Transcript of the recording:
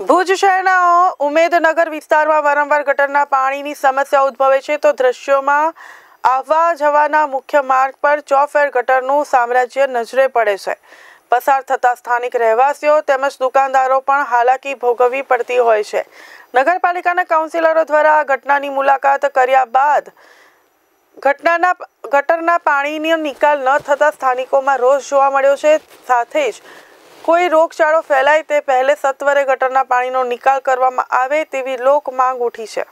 ભુજ શહેરના ઉમેદનગર વિસ્તારમાં વારંવાર ગટરના પાણીની સમસ્યા ઉદ્ભવે છે તો દ્રશ્યોમાં આવવા જવાના મુખ્ય માર્ગ પર ચોફેર ગટરનું સામ્રાજ્ય નજરે પડે છે પસાર થતા સ્થાનિક રહેવાસીઓ તેમજ દુકાનદારો પણ હાલાકી ભોગવવી પડતી હોય છે નગરપાલિકાના કાઉન્સિલરો દ્વારા ઘટનાની મુલાકાત કર્યા બાદ ઘટનાના ગટરના પાણીનો નિકાલ ન થતા સ્થાનિકોમાં રોષ જોવા મળ્યો છે સાથે જ કોઈ રોગચાળો ફેલાય તે પહેલે સત્વરે ગટરના પાણીનો નિકાલ કરવામાં આવે તેવી લોક માંગ ઉઠી છે